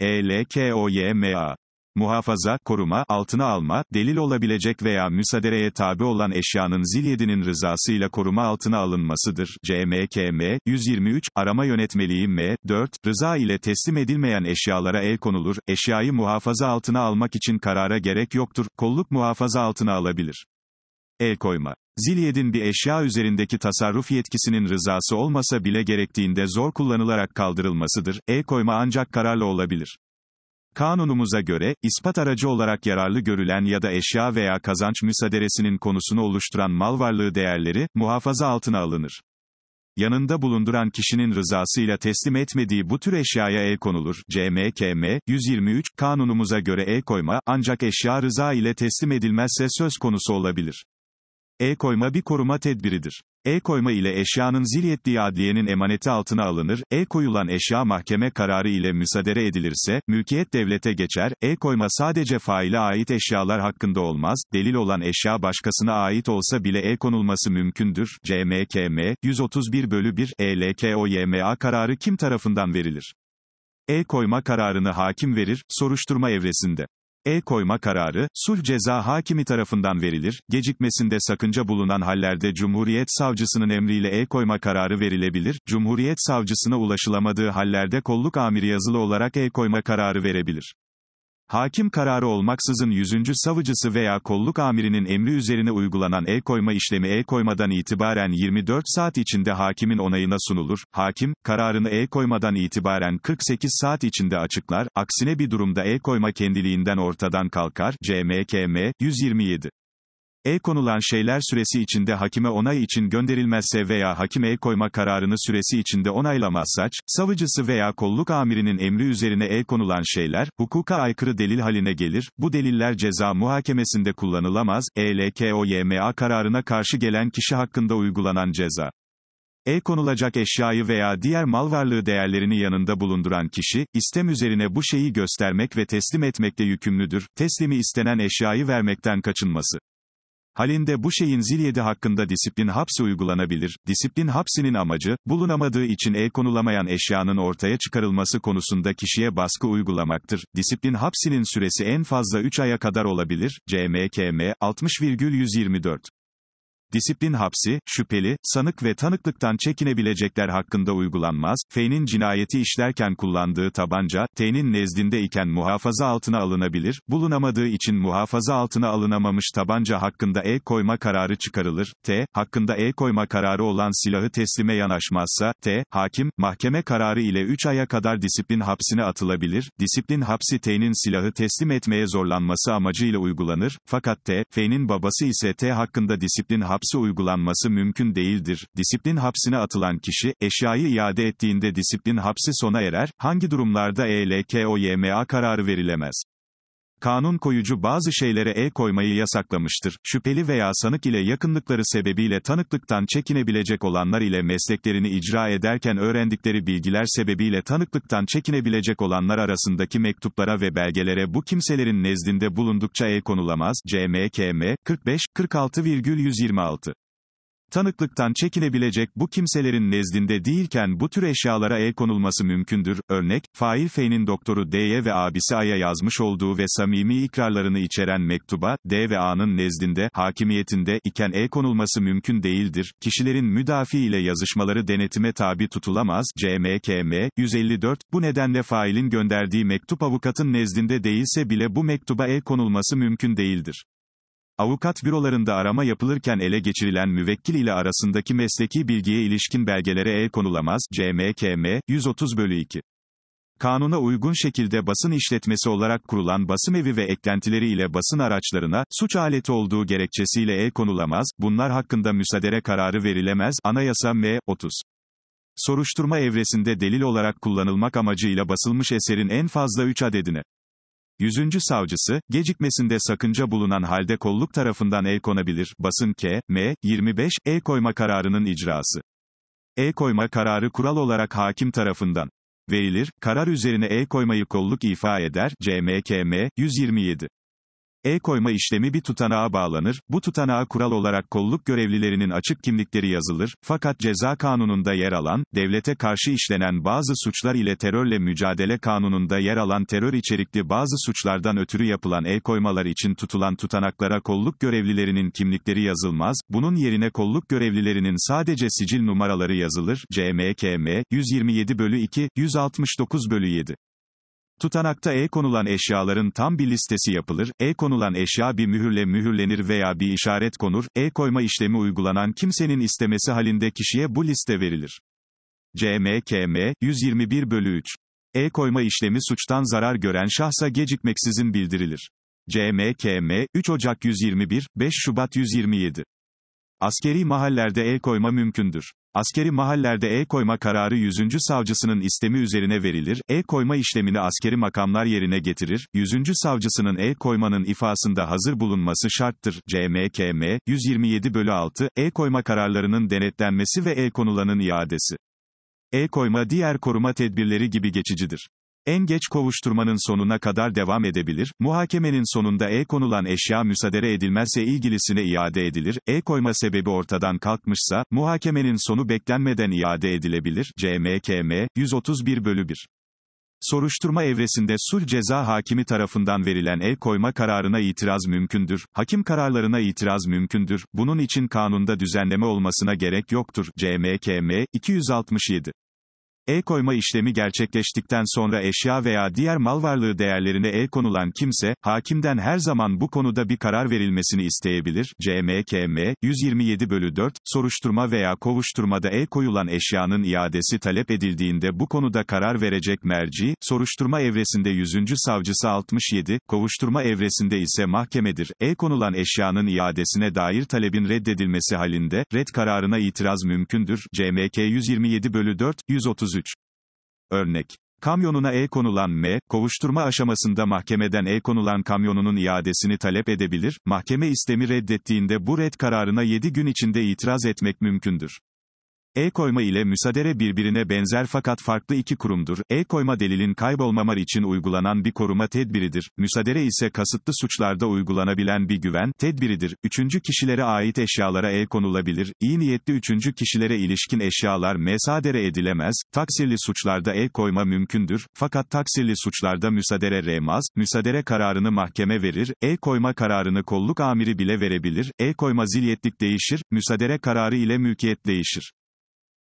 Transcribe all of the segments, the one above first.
ELKOYMA muhafaza, koruma, altına alma, delil olabilecek veya müsadereye tabi olan eşyanın zil yedinin rızasıyla koruma altına alınmasıdır. CMKM, 123, arama yönetmeliği M, 4, rıza ile teslim edilmeyen eşyalara el konulur, eşyayı muhafaza altına almak için karara gerek yoktur, kolluk muhafaza altına alabilir. El koyma Zilyed'in bir eşya üzerindeki tasarruf yetkisinin rızası olmasa bile gerektiğinde zor kullanılarak kaldırılmasıdır, e-koyma ancak kararlı olabilir. Kanunumuza göre, ispat aracı olarak yararlı görülen ya da eşya veya kazanç müsaderesinin konusunu oluşturan mal varlığı değerleri, muhafaza altına alınır. Yanında bulunduran kişinin rızasıyla teslim etmediği bu tür eşyaya el konulur. CMKM, 123, kanunumuza göre el koyma, ancak eşya rıza ile teslim edilmezse söz konusu olabilir. E-koyma bir koruma tedbiridir. E-koyma ile eşyanın zilyetliği adliyenin emaneti altına alınır, e-koyulan eşya mahkeme kararı ile müsadere edilirse, mülkiyet devlete geçer, e-koyma sadece faile ait eşyalar hakkında olmaz, delil olan eşya başkasına ait olsa bile e-konulması mümkündür. CMKM, 131 bölü 1, ELKOYMA kararı kim tarafından verilir? E-koyma kararını hakim verir, soruşturma evresinde. El koyma kararı, sulh ceza hakimi tarafından verilir, gecikmesinde sakınca bulunan hallerde Cumhuriyet Savcısının emriyle el koyma kararı verilebilir, Cumhuriyet Savcısına ulaşılamadığı hallerde kolluk amiri yazılı olarak el koyma kararı verebilir. Hakim kararı olmaksızın 100. savcısı veya kolluk amirinin emri üzerine uygulanan el koyma işlemi el koymadan itibaren 24 saat içinde hakimin onayına sunulur. Hakim, kararını el koymadan itibaren 48 saat içinde açıklar. Aksine bir durumda el koyma kendiliğinden ortadan kalkar. CMKM 127 El konulan şeyler süresi içinde hakime onay için gönderilmezse veya hakim el koyma kararını süresi içinde onaylamazsa, savcısı veya kolluk amirinin emri üzerine el konulan şeyler, hukuka aykırı delil haline gelir, bu deliller ceza muhakemesinde kullanılamaz, ELKOYMA kararına karşı gelen kişi hakkında uygulanan ceza. El konulacak eşyayı veya diğer mal varlığı değerlerini yanında bulunduran kişi, istem üzerine bu şeyi göstermek ve teslim etmekte yükümlüdür, teslimi istenen eşyayı vermekten kaçınması. Halinde bu şeyin zilyedi hakkında disiplin hapsi uygulanabilir. Disiplin hapsinin amacı, bulunamadığı için el konulamayan eşyanın ortaya çıkarılması konusunda kişiye baskı uygulamaktır. Disiplin hapsinin süresi en fazla 3 aya kadar olabilir. CMKM 60,124 Disiplin hapsi, şüpheli, sanık ve tanıklıktan çekinebilecekler hakkında uygulanmaz, F'nin cinayeti işlerken kullandığı tabanca, T'nin nezdinde iken muhafaza altına alınabilir, bulunamadığı için muhafaza altına alınamamış tabanca hakkında E koyma kararı çıkarılır, T, hakkında E koyma kararı olan silahı teslime yanaşmazsa, T, hakim, mahkeme kararı ile 3 aya kadar disiplin hapsine atılabilir, disiplin hapsi T'nin silahı teslim etmeye zorlanması amacıyla uygulanır, fakat T, F'nin babası ise T hakkında disiplin hapsi hapsi uygulanması mümkün değildir. Disiplin hapsine atılan kişi, eşyayı iade ettiğinde disiplin hapsi sona erer, hangi durumlarda ELKOYMA kararı verilemez. Kanun koyucu bazı şeylere el koymayı yasaklamıştır. Şüpheli veya sanık ile yakınlıkları sebebiyle tanıklıktan çekinebilecek olanlar ile mesleklerini icra ederken öğrendikleri bilgiler sebebiyle tanıklıktan çekinebilecek olanlar arasındaki mektuplara ve belgelere bu kimselerin nezdinde bulundukça el konulamaz. CMKM 45 46,126 tanıklıktan çekilebilecek bu kimselerin nezdinde değilken bu tür eşyalara el konulması mümkündür. Örnek, Fail Fey'nin doktoru D'ye ve abisi A'ya yazmış olduğu ve samimi ikrarlarını içeren mektuba, D ve A'nın nezdinde, hakimiyetinde, iken el konulması mümkün değildir. Kişilerin müdafi ile yazışmaları denetime tabi tutulamaz. CMKM, 154, bu nedenle failin gönderdiği mektup avukatın nezdinde değilse bile bu mektuba el konulması mümkün değildir. Avukat bürolarında arama yapılırken ele geçirilen müvekkil ile arasındaki mesleki bilgiye ilişkin belgelere el konulamaz, CMKM, 130 bölü 2. Kanuna uygun şekilde basın işletmesi olarak kurulan basım evi ve eklentileri ile basın araçlarına, suç aleti olduğu gerekçesiyle el konulamaz, bunlar hakkında müsadere kararı verilemez, Anayasa M. 30. Soruşturma evresinde delil olarak kullanılmak amacıyla basılmış eserin en fazla 3 adedine 100. Savcısı, gecikmesinde sakınca bulunan halde kolluk tarafından el konabilir, basın K, M, 25, E koyma kararının icrası. E koyma kararı kural olarak hakim tarafından verilir, karar üzerine el koymayı kolluk ifa eder, CMKM, 127. E-koyma işlemi bir tutanağa bağlanır, bu tutanağa kural olarak kolluk görevlilerinin açık kimlikleri yazılır, fakat ceza kanununda yer alan, devlete karşı işlenen bazı suçlar ile terörle mücadele kanununda yer alan terör içerikli bazı suçlardan ötürü yapılan e-koymalar için tutulan tutanaklara kolluk görevlilerinin kimlikleri yazılmaz, bunun yerine kolluk görevlilerinin sadece sicil numaraları yazılır, CMKM, 127 bölü 2, 169 bölü 7. Tutanakta e-konulan eşyaların tam bir listesi yapılır, e-konulan eşya bir mühürle mühürlenir veya bir işaret konur, e-koyma işlemi uygulanan kimsenin istemesi halinde kişiye bu liste verilir. CMKM, 121 bölü 3. E-koyma işlemi suçtan zarar gören şahsa gecikmeksizin bildirilir. CMKM, 3 Ocak 121, 5 Şubat 127. Askeri mahallerde el koyma mümkündür. Askeri mahallerde e-koyma kararı 100. savcısının istemi üzerine verilir, e-koyma işlemini askeri makamlar yerine getirir, 100. savcısının e-koymanın ifasında hazır bulunması şarttır. CMKM, 127 bölü 6, e-koyma kararlarının denetlenmesi ve e-konulanın iadesi. E-koyma diğer koruma tedbirleri gibi geçicidir. En geç kovuşturmanın sonuna kadar devam edebilir, muhakemenin sonunda e konulan eşya müsadere edilmezse ilgilisine iade edilir, e koyma sebebi ortadan kalkmışsa, muhakemenin sonu beklenmeden iade edilebilir, CMKM, 131 bölü 1. Soruşturma evresinde sulh ceza hakimi tarafından verilen el koyma kararına itiraz mümkündür, hakim kararlarına itiraz mümkündür, bunun için kanunda düzenleme olmasına gerek yoktur, CMKM, 267. El koyma işlemi gerçekleştikten sonra eşya veya diğer mal varlığı değerlerine el konulan kimse, hakimden her zaman bu konuda bir karar verilmesini isteyebilir. CMKM, 127 bölü 4, soruşturma veya kovuşturmada el koyulan eşyanın iadesi talep edildiğinde bu konuda karar verecek merci, soruşturma evresinde 100. savcısı 67, kovuşturma evresinde ise mahkemedir. El konulan eşyanın iadesine dair talebin reddedilmesi halinde, red kararına itiraz mümkündür. CMK 127 bölü 4, 130 33. Örnek. Kamyonuna E konulan M, kovuşturma aşamasında mahkemeden E konulan kamyonunun iadesini talep edebilir, mahkeme istemi reddettiğinde bu red kararına 7 gün içinde itiraz etmek mümkündür. E-koyma ile müsadere birbirine benzer fakat farklı iki kurumdur. E-koyma delilin kaybolmamar için uygulanan bir koruma tedbiridir. Müsadere ise kasıtlı suçlarda uygulanabilen bir güven tedbiridir. Üçüncü kişilere ait eşyalara el konulabilir. İyi niyetli üçüncü kişilere ilişkin eşyalar mesadere edilemez. Taksirli suçlarda el koyma mümkündür. Fakat taksirli suçlarda müsadere remaz, müsadere kararını mahkeme verir. El koyma kararını kolluk amiri bile verebilir. El koyma zilyetlik değişir. Müsadere kararı ile mülkiyet değişir.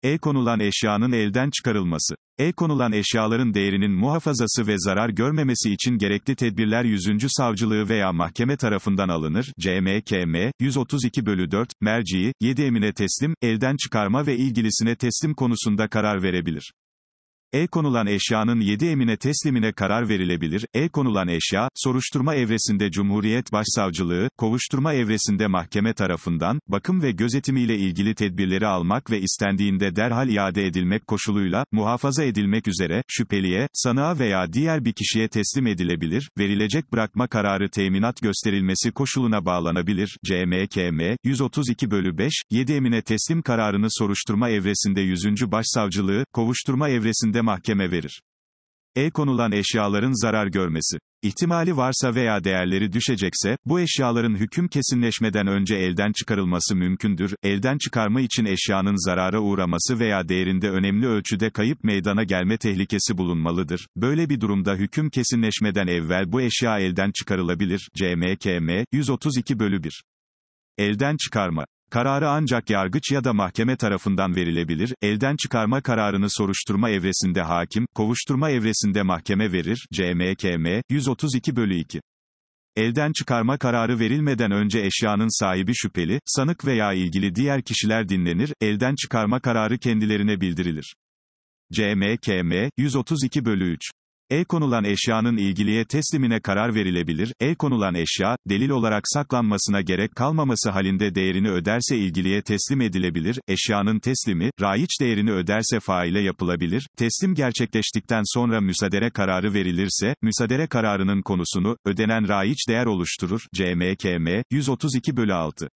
E konulan eşyanın elden çıkarılması. E konulan eşyaların değerinin muhafazası ve zarar görmemesi için gerekli tedbirler 100. savcılığı veya mahkeme tarafından alınır. CMKM 132 bölü 4 merciyi 7 emine teslim, elden çıkarma ve ilgilisine teslim konusunda karar verebilir. E konulan eşyanın 7 emine teslimine karar verilebilir. E konulan eşya, soruşturma evresinde Cumhuriyet Başsavcılığı, kovuşturma evresinde mahkeme tarafından, bakım ve gözetimiyle ilgili tedbirleri almak ve istendiğinde derhal iade edilmek koşuluyla, muhafaza edilmek üzere, şüpheliye, sanığa veya diğer bir kişiye teslim edilebilir, verilecek bırakma kararı teminat gösterilmesi koşuluna bağlanabilir. CMKM, 132 bölü 5, 7 emine teslim kararını soruşturma evresinde 100. Başsavcılığı, kovuşturma evresinde mahkeme verir. E konulan eşyaların zarar görmesi ihtimali varsa veya değerleri düşecekse, bu eşyaların hüküm kesinleşmeden önce elden çıkarılması mümkündür. Elden çıkarma için eşyanın zarara uğraması veya değerinde önemli ölçüde kayıp meydana gelme tehlikesi bulunmalıdır. Böyle bir durumda hüküm kesinleşmeden evvel bu eşya elden çıkarılabilir. CMKM 132 bölü 1 Elden çıkarma Kararı ancak yargıç ya da mahkeme tarafından verilebilir, elden çıkarma kararını soruşturma evresinde hakim, kovuşturma evresinde mahkeme verir, CMKM, 132 bölü 2. Elden çıkarma kararı verilmeden önce eşyanın sahibi şüpheli, sanık veya ilgili diğer kişiler dinlenir, elden çıkarma kararı kendilerine bildirilir. CMKM, 132 bölü 3. El konulan eşyanın ilgiliye teslimine karar verilebilir. El konulan eşya, delil olarak saklanmasına gerek kalmaması halinde değerini öderse ilgiliye teslim edilebilir. Eşyanın teslimi, raiç değerini öderse faile yapılabilir. Teslim gerçekleştikten sonra müsadere kararı verilirse, müsadere kararının konusunu, ödenen raiç değer oluşturur. CMKM, 132 bölü 6.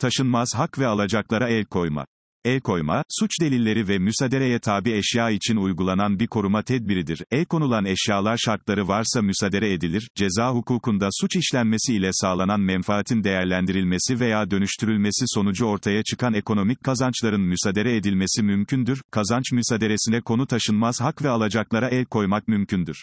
Taşınmaz hak ve alacaklara el koyma el koyma, suç delilleri ve müsadereye tabi eşya için uygulanan bir koruma tedbiridir. El konulan eşyalar şartları varsa müsadere edilir, ceza hukukunda suç işlenmesi ile sağlanan menfaatin değerlendirilmesi veya dönüştürülmesi sonucu ortaya çıkan ekonomik kazançların müsadere edilmesi mümkündür, kazanç müsaderesine konu taşınmaz hak ve alacaklara el koymak mümkündür.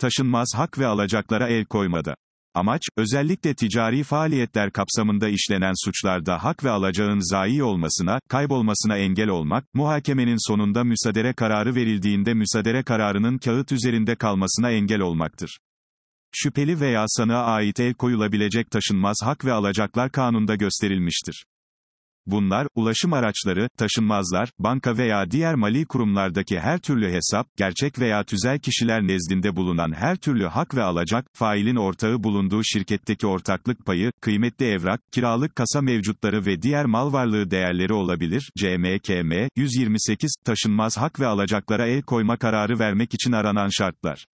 Taşınmaz hak ve alacaklara el koymada. Amaç, özellikle ticari faaliyetler kapsamında işlenen suçlarda hak ve alacağın zayi olmasına, kaybolmasına engel olmak, muhakemenin sonunda müsadere kararı verildiğinde müsadere kararının kağıt üzerinde kalmasına engel olmaktır. Şüpheli veya sanığa ait el koyulabilecek taşınmaz hak ve alacaklar kanunda gösterilmiştir. Bunlar, ulaşım araçları, taşınmazlar, banka veya diğer mali kurumlardaki her türlü hesap, gerçek veya tüzel kişiler nezdinde bulunan her türlü hak ve alacak, failin ortağı bulunduğu şirketteki ortaklık payı, kıymetli evrak, kiralık kasa mevcutları ve diğer mal varlığı değerleri olabilir. CMKM 128 taşınmaz hak ve alacaklara el koyma kararı vermek için aranan şartlar.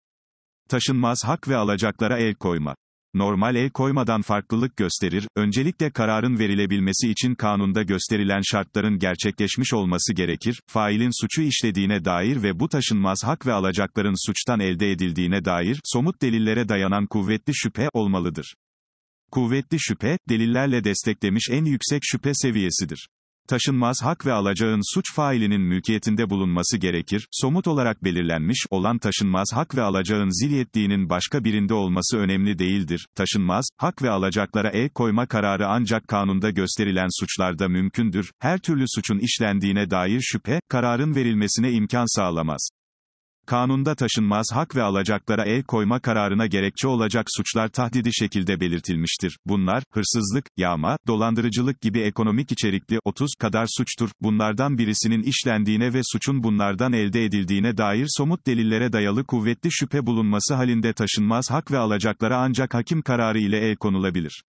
Taşınmaz hak ve alacaklara el koyma normal el koymadan farklılık gösterir, öncelikle kararın verilebilmesi için kanunda gösterilen şartların gerçekleşmiş olması gerekir, failin suçu işlediğine dair ve bu taşınmaz hak ve alacakların suçtan elde edildiğine dair, somut delillere dayanan kuvvetli şüphe, olmalıdır. Kuvvetli şüphe, delillerle desteklemiş en yüksek şüphe seviyesidir taşınmaz hak ve alacağın suç failinin mülkiyetinde bulunması gerekir, somut olarak belirlenmiş olan taşınmaz hak ve alacağın zilyetliğinin başka birinde olması önemli değildir, taşınmaz, hak ve alacaklara el koyma kararı ancak kanunda gösterilen suçlarda mümkündür, her türlü suçun işlendiğine dair şüphe, kararın verilmesine imkan sağlamaz. Kanunda taşınmaz hak ve alacaklara el koyma kararına gerekçe olacak suçlar tahdidi şekilde belirtilmiştir. Bunlar, hırsızlık, yağma, dolandırıcılık gibi ekonomik içerikli 30 kadar suçtur. Bunlardan birisinin işlendiğine ve suçun bunlardan elde edildiğine dair somut delillere dayalı kuvvetli şüphe bulunması halinde taşınmaz hak ve alacaklara ancak hakim kararı ile el konulabilir.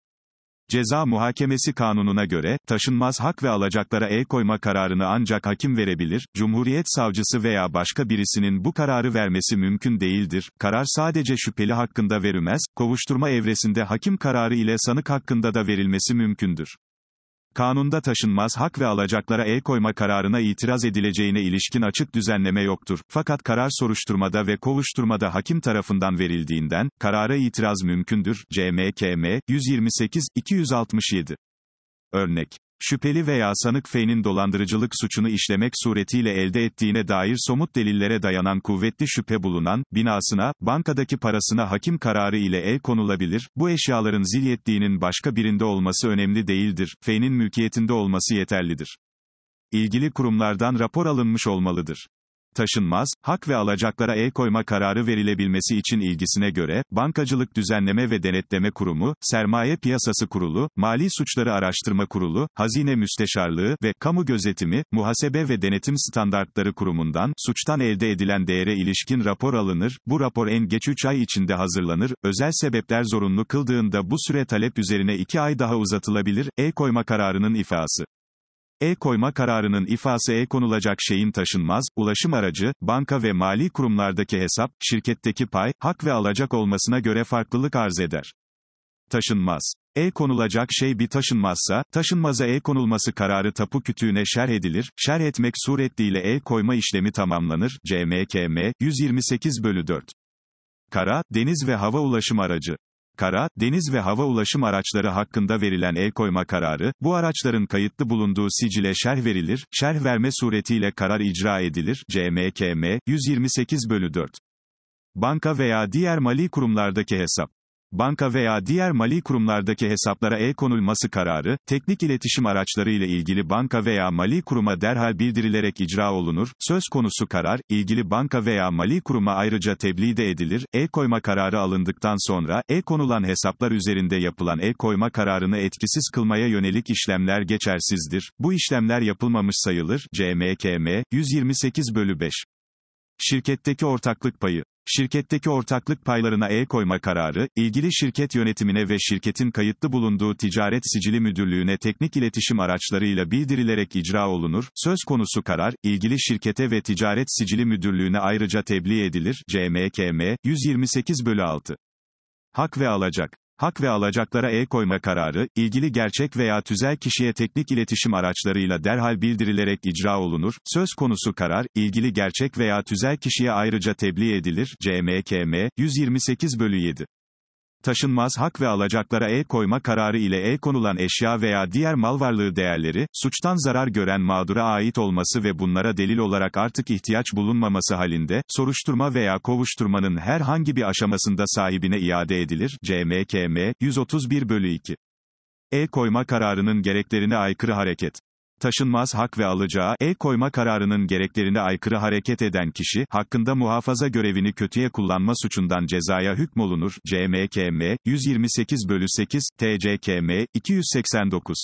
Ceza Muhakemesi Kanunu'na göre, taşınmaz hak ve alacaklara el koyma kararını ancak hakim verebilir, Cumhuriyet Savcısı veya başka birisinin bu kararı vermesi mümkün değildir, karar sadece şüpheli hakkında verilmez, kovuşturma evresinde hakim kararı ile sanık hakkında da verilmesi mümkündür. Kanunda taşınmaz hak ve alacaklara el koyma kararına itiraz edileceğine ilişkin açık düzenleme yoktur. Fakat karar soruşturmada ve kovuşturmada hakim tarafından verildiğinden, karara itiraz mümkündür. CMKM, 128, 267. Örnek şüpheli veya sanık feynin dolandırıcılık suçunu işlemek suretiyle elde ettiğine dair somut delillere dayanan kuvvetli şüphe bulunan, binasına, bankadaki parasına hakim kararı ile el konulabilir, bu eşyaların zilyetliğinin başka birinde olması önemli değildir, Feynin mülkiyetinde olması yeterlidir. İlgili kurumlardan rapor alınmış olmalıdır taşınmaz, hak ve alacaklara el koyma kararı verilebilmesi için ilgisine göre, Bankacılık Düzenleme ve Denetleme Kurumu, Sermaye Piyasası Kurulu, Mali Suçları Araştırma Kurulu, Hazine Müsteşarlığı ve Kamu Gözetimi, Muhasebe ve Denetim Standartları Kurumu'ndan, suçtan elde edilen değere ilişkin rapor alınır, bu rapor en geç 3 ay içinde hazırlanır, özel sebepler zorunlu kıldığında bu süre talep üzerine 2 ay daha uzatılabilir, el koyma kararının ifası. E-koyma kararının ifası konulacak şeyin taşınmaz, ulaşım aracı, banka ve mali kurumlardaki hesap, şirketteki pay, hak ve alacak olmasına göre farklılık arz eder. Taşınmaz. E-konulacak şey bir taşınmazsa, taşınmaza e-konulması kararı tapu kütüğüne şerh edilir, şerh etmek suretiyle e-koyma işlemi tamamlanır, CMKM, 128 bölü 4. Kara, deniz ve hava ulaşım aracı. Kara, deniz ve hava ulaşım araçları hakkında verilen el koyma kararı, bu araçların kayıtlı bulunduğu sicile şerh verilir, şerh verme suretiyle karar icra edilir, CMKM, 128 bölü 4. Banka veya diğer mali kurumlardaki hesap banka veya diğer mali kurumlardaki hesaplara el konulması kararı, teknik iletişim araçları ile ilgili banka veya mali kuruma derhal bildirilerek icra olunur, söz konusu karar, ilgili banka veya mali kuruma ayrıca tebliğ de edilir, el koyma kararı alındıktan sonra, el konulan hesaplar üzerinde yapılan el koyma kararını etkisiz kılmaya yönelik işlemler geçersizdir, bu işlemler yapılmamış sayılır, CMKM, 128 bölü 5. Şirketteki ortaklık payı. Şirketteki ortaklık paylarına el koyma kararı, ilgili şirket yönetimine ve şirketin kayıtlı bulunduğu ticaret sicili müdürlüğüne teknik iletişim araçlarıyla bildirilerek icra olunur. Söz konusu karar, ilgili şirkete ve ticaret sicili müdürlüğüne ayrıca tebliğ edilir. CMKM, 128 bölü 6. Hak ve alacak hak ve alacaklara el koyma kararı, ilgili gerçek veya tüzel kişiye teknik iletişim araçlarıyla derhal bildirilerek icra olunur, söz konusu karar, ilgili gerçek veya tüzel kişiye ayrıca tebliğ edilir, CMKM, 128 bölü 7 taşınmaz hak ve alacaklara el koyma kararı ile el konulan eşya veya diğer mal varlığı değerleri, suçtan zarar gören mağdura ait olması ve bunlara delil olarak artık ihtiyaç bulunmaması halinde, soruşturma veya kovuşturmanın herhangi bir aşamasında sahibine iade edilir. CMKM, 131 bölü 2. E koyma kararının gereklerine aykırı hareket taşınmaz hak ve alacağı el koyma kararının gereklerine aykırı hareket eden kişi, hakkında muhafaza görevini kötüye kullanma suçundan cezaya hükmolunur. CMKM, 128 bölü 8, TCKM, 289.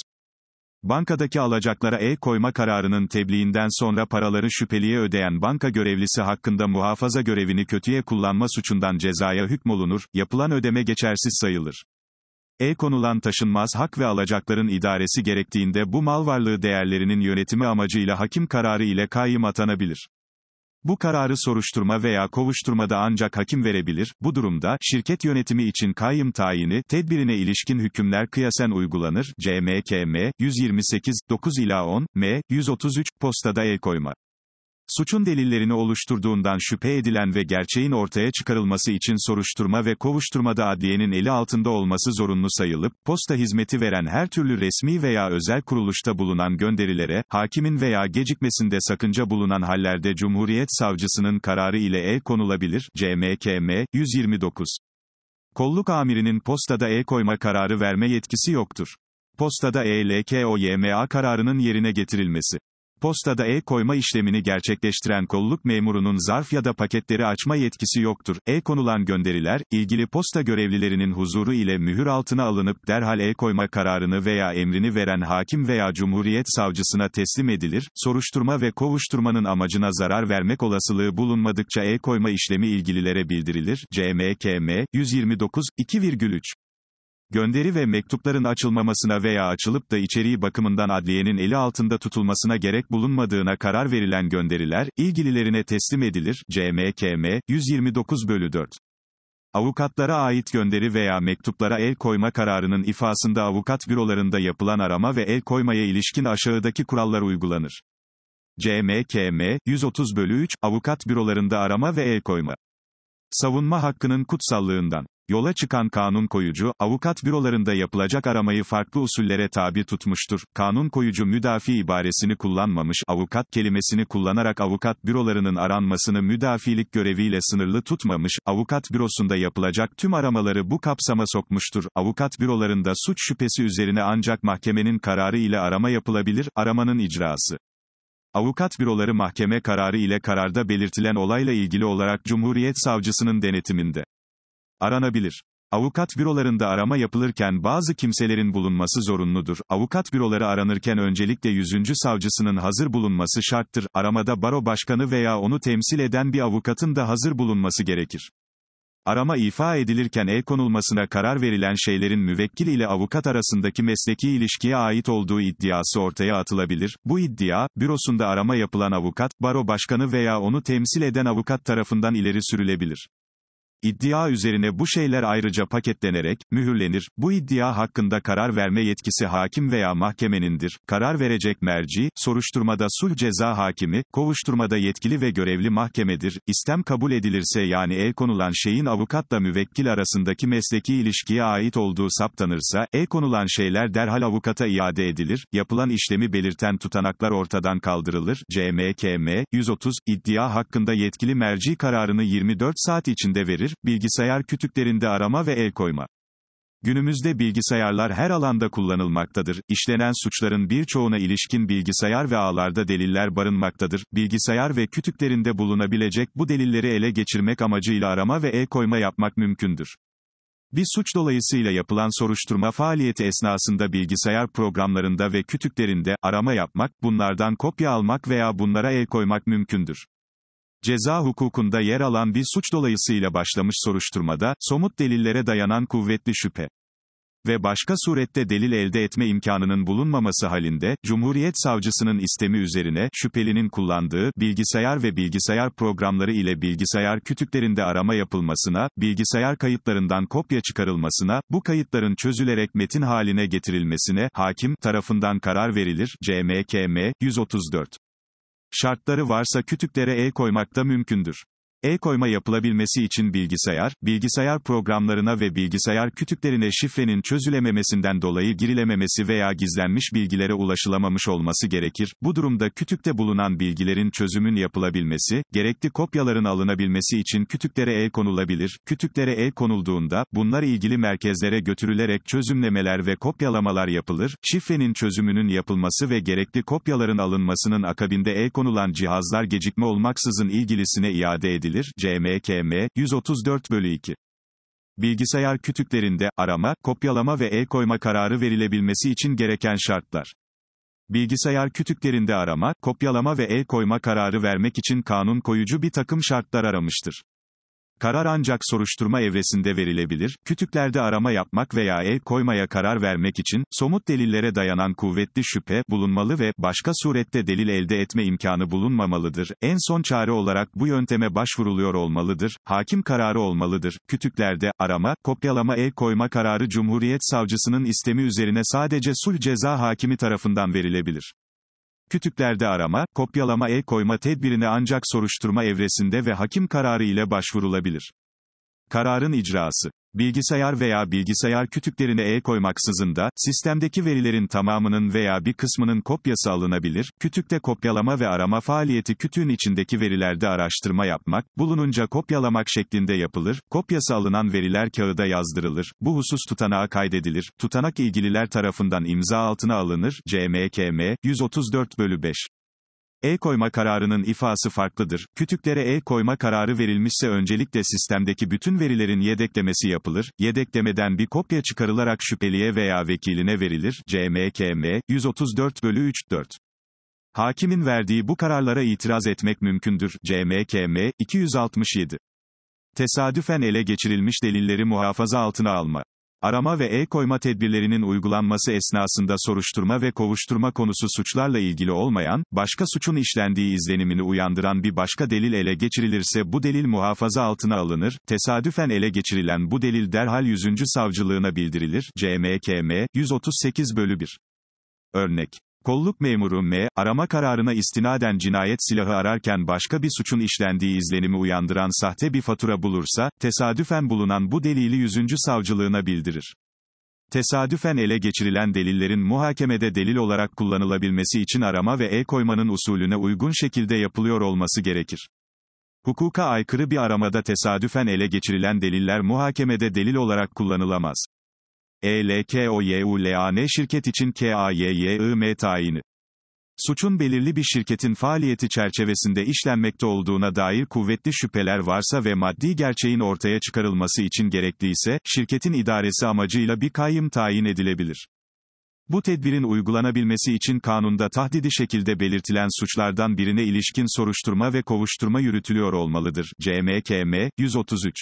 Bankadaki alacaklara el koyma kararının tebliğinden sonra paraları şüpheliye ödeyen banka görevlisi hakkında muhafaza görevini kötüye kullanma suçundan cezaya hükmolunur, yapılan ödeme geçersiz sayılır e-konulan taşınmaz hak ve alacakların idaresi gerektiğinde bu mal varlığı değerlerinin yönetimi amacıyla hakim kararı ile kayyım atanabilir. Bu kararı soruşturma veya kovuşturmada ancak hakim verebilir. Bu durumda, şirket yönetimi için kayyım tayini, tedbirine ilişkin hükümler kıyasen uygulanır. CMKM, 128, 9 ila 10, M, 133, postada el koyma suçun delillerini oluşturduğundan şüphe edilen ve gerçeğin ortaya çıkarılması için soruşturma ve kovuşturmada adliyenin eli altında olması zorunlu sayılıp, posta hizmeti veren her türlü resmi veya özel kuruluşta bulunan gönderilere, hakimin veya gecikmesinde sakınca bulunan hallerde Cumhuriyet Savcısının kararı ile el konulabilir, CMKM, 129. Kolluk amirinin postada el koyma kararı verme yetkisi yoktur. Postada ELKOYMA kararının yerine getirilmesi Postada e-koyma işlemini gerçekleştiren kolluk memurunun zarf ya da paketleri açma yetkisi yoktur. E-konulan gönderiler, ilgili posta görevlilerinin huzuru ile mühür altına alınıp derhal e-koyma kararını veya emrini veren hakim veya cumhuriyet savcısına teslim edilir. Soruşturma ve kovuşturmanın amacına zarar vermek olasılığı bulunmadıkça e-koyma işlemi ilgililere bildirilir. CMKM 129 2,3 Gönderi ve mektupların açılmamasına veya açılıp da içeriği bakımından adliyenin eli altında tutulmasına gerek bulunmadığına karar verilen gönderiler, ilgililerine teslim edilir, CMKM, 129 bölü 4. Avukatlara ait gönderi veya mektuplara el koyma kararının ifasında avukat bürolarında yapılan arama ve el koymaya ilişkin aşağıdaki kurallar uygulanır. CMKM, 130 bölü 3, avukat bürolarında arama ve el koyma. Savunma hakkının kutsallığından. Yola çıkan kanun koyucu, avukat bürolarında yapılacak aramayı farklı usullere tabi tutmuştur. Kanun koyucu müdafi ibaresini kullanmamış, avukat kelimesini kullanarak avukat bürolarının aranmasını müdafilik göreviyle sınırlı tutmamış, avukat bürosunda yapılacak tüm aramaları bu kapsama sokmuştur. Avukat bürolarında suç şüphesi üzerine ancak mahkemenin kararı ile arama yapılabilir, aramanın icrası. Avukat büroları mahkeme kararı ile kararda belirtilen olayla ilgili olarak Cumhuriyet Savcısının denetiminde aranabilir. Avukat bürolarında arama yapılırken bazı kimselerin bulunması zorunludur. Avukat büroları aranırken öncelikle 100. savcısının hazır bulunması şarttır. Aramada baro başkanı veya onu temsil eden bir avukatın da hazır bulunması gerekir. Arama ifa edilirken el konulmasına karar verilen şeylerin müvekkil ile avukat arasındaki mesleki ilişkiye ait olduğu iddiası ortaya atılabilir. Bu iddia, bürosunda arama yapılan avukat, baro başkanı veya onu temsil eden avukat tarafından ileri sürülebilir. İddia üzerine bu şeyler ayrıca paketlenerek, mühürlenir, bu iddia hakkında karar verme yetkisi hakim veya mahkemenindir, karar verecek merci, soruşturmada sulh ceza hakimi, kovuşturmada yetkili ve görevli mahkemedir, istem kabul edilirse yani el konulan şeyin avukatla müvekkil arasındaki mesleki ilişkiye ait olduğu saptanırsa, el konulan şeyler derhal avukata iade edilir, yapılan işlemi belirten tutanaklar ortadan kaldırılır, CMKM, 130, iddia hakkında yetkili merci kararını 24 saat içinde verir, olabilir, bilgisayar kütüklerinde arama ve el koyma. Günümüzde bilgisayarlar her alanda kullanılmaktadır, İşlenen suçların birçoğuna ilişkin bilgisayar ve ağlarda deliller barınmaktadır, bilgisayar ve kütüklerinde bulunabilecek bu delilleri ele geçirmek amacıyla arama ve el koyma yapmak mümkündür. Bir suç dolayısıyla yapılan soruşturma faaliyeti esnasında bilgisayar programlarında ve kütüklerinde, arama yapmak, bunlardan kopya almak veya bunlara el koymak mümkündür. Ceza hukukunda yer alan bir suç dolayısıyla başlamış soruşturmada, somut delillere dayanan kuvvetli şüphe ve başka surette delil elde etme imkanının bulunmaması halinde, Cumhuriyet Savcısının istemi üzerine, şüphelinin kullandığı, bilgisayar ve bilgisayar programları ile bilgisayar kütüklerinde arama yapılmasına, bilgisayar kayıtlarından kopya çıkarılmasına, bu kayıtların çözülerek metin haline getirilmesine, hakim, tarafından karar verilir, CMKM, 134. Şartları varsa kütüklere el koymak da mümkündür. El koyma yapılabilmesi için bilgisayar, bilgisayar programlarına ve bilgisayar kütüklerine şifrenin çözülememesinden dolayı girilememesi veya gizlenmiş bilgilere ulaşılamamış olması gerekir. Bu durumda kütükte bulunan bilgilerin çözümün yapılabilmesi, gerekli kopyaların alınabilmesi için kütüklere el konulabilir. Kütüklere el konulduğunda, bunlar ilgili merkezlere götürülerek çözümlemeler ve kopyalamalar yapılır. Şifrenin çözümünün yapılması ve gerekli kopyaların alınmasının akabinde el konulan cihazlar gecikme olmaksızın ilgilisine iade edilir edilir, CMKM, 134 bölü 2. Bilgisayar kütüklerinde, arama, kopyalama ve el koyma kararı verilebilmesi için gereken şartlar. Bilgisayar kütüklerinde arama, kopyalama ve el koyma kararı vermek için kanun koyucu bir takım şartlar aramıştır. Karar ancak soruşturma evresinde verilebilir, kütüklerde arama yapmak veya el koymaya karar vermek için, somut delillere dayanan kuvvetli şüphe, bulunmalı ve, başka surette delil elde etme imkanı bulunmamalıdır, en son çare olarak bu yönteme başvuruluyor olmalıdır, hakim kararı olmalıdır, kütüklerde, arama, kopyalama el koyma kararı Cumhuriyet Savcısının istemi üzerine sadece sulh ceza hakimi tarafından verilebilir. Kütüklerde arama, kopyalama el koyma tedbirine ancak soruşturma evresinde ve hakim kararı ile başvurulabilir. Kararın icrası Bilgisayar veya bilgisayar kütüklerine el koymaksızın da, sistemdeki verilerin tamamının veya bir kısmının kopyası alınabilir, kütükte kopyalama ve arama faaliyeti kütüğün içindeki verilerde araştırma yapmak, bulununca kopyalamak şeklinde yapılır, kopyası alınan veriler kağıda yazdırılır, bu husus tutanağa kaydedilir, tutanak ilgililer tarafından imza altına alınır, CMKM, 134 bölü 5. E koyma kararının ifası farklıdır. Kütüklere E koyma kararı verilmişse öncelikle sistemdeki bütün verilerin yedeklemesi yapılır. Yedeklemeden bir kopya çıkarılarak şüpheliye veya vekiline verilir. CMKM 134 bölü 3 4. Hakimin verdiği bu kararlara itiraz etmek mümkündür. CMKM 267. Tesadüfen ele geçirilmiş delilleri muhafaza altına alma. Arama ve el koyma tedbirlerinin uygulanması esnasında soruşturma ve kovuşturma konusu suçlarla ilgili olmayan, başka suçun işlendiği izlenimini uyandıran bir başka delil ele geçirilirse bu delil muhafaza altına alınır, tesadüfen ele geçirilen bu delil derhal 100. Savcılığına bildirilir, CMKM, 138 bölü 1. Örnek Kolluk memuru M, arama kararına istinaden cinayet silahı ararken başka bir suçun işlendiği izlenimi uyandıran sahte bir fatura bulursa, tesadüfen bulunan bu delili 100. savcılığına bildirir. Tesadüfen ele geçirilen delillerin muhakemede delil olarak kullanılabilmesi için arama ve el koymanın usulüne uygun şekilde yapılıyor olması gerekir. Hukuka aykırı bir aramada tesadüfen ele geçirilen deliller muhakemede delil olarak kullanılamaz. ELKOYULAN şirket için KAYYIM tayini. Suçun belirli bir şirketin faaliyeti çerçevesinde işlenmekte olduğuna dair kuvvetli şüpheler varsa ve maddi gerçeğin ortaya çıkarılması için gerekli ise, şirketin idaresi amacıyla bir kayyım tayin edilebilir. Bu tedbirin uygulanabilmesi için kanunda tahdidi şekilde belirtilen suçlardan birine ilişkin soruşturma ve kovuşturma yürütülüyor olmalıdır. CMKM 133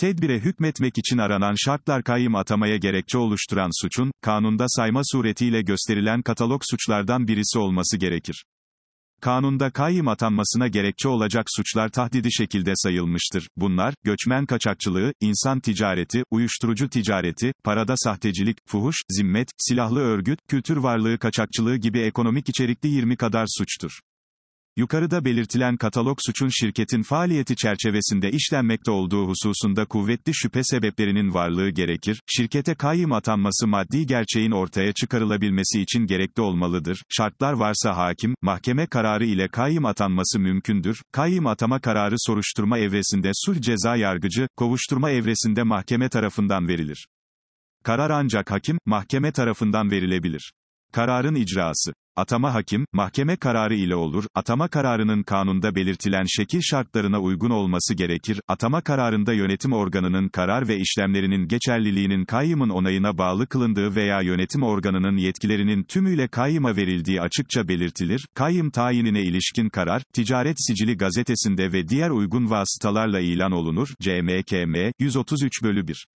Tedbire hükmetmek için aranan şartlar kayyım atamaya gerekçe oluşturan suçun, kanunda sayma suretiyle gösterilen katalog suçlardan birisi olması gerekir. Kanunda kayyım atanmasına gerekçe olacak suçlar tahdidi şekilde sayılmıştır. Bunlar, göçmen kaçakçılığı, insan ticareti, uyuşturucu ticareti, parada sahtecilik, fuhuş, zimmet, silahlı örgüt, kültür varlığı kaçakçılığı gibi ekonomik içerikli 20 kadar suçtur. Yukarıda belirtilen katalog suçun şirketin faaliyeti çerçevesinde işlenmekte olduğu hususunda kuvvetli şüphe sebeplerinin varlığı gerekir, şirkete kayyım atanması maddi gerçeğin ortaya çıkarılabilmesi için gerekli olmalıdır, şartlar varsa hakim, mahkeme kararı ile kayyım atanması mümkündür, kayyım atama kararı soruşturma evresinde sulh ceza yargıcı, kovuşturma evresinde mahkeme tarafından verilir. Karar ancak hakim, mahkeme tarafından verilebilir. Kararın icrası Atama hakim, mahkeme kararı ile olur, atama kararının kanunda belirtilen şekil şartlarına uygun olması gerekir, atama kararında yönetim organının karar ve işlemlerinin geçerliliğinin kayyımın onayına bağlı kılındığı veya yönetim organının yetkilerinin tümüyle kayyıma verildiği açıkça belirtilir, kayyım tayinine ilişkin karar, ticaret sicili gazetesinde ve diğer uygun vasıtalarla ilan olunur, CMKM, 133 bölü 1.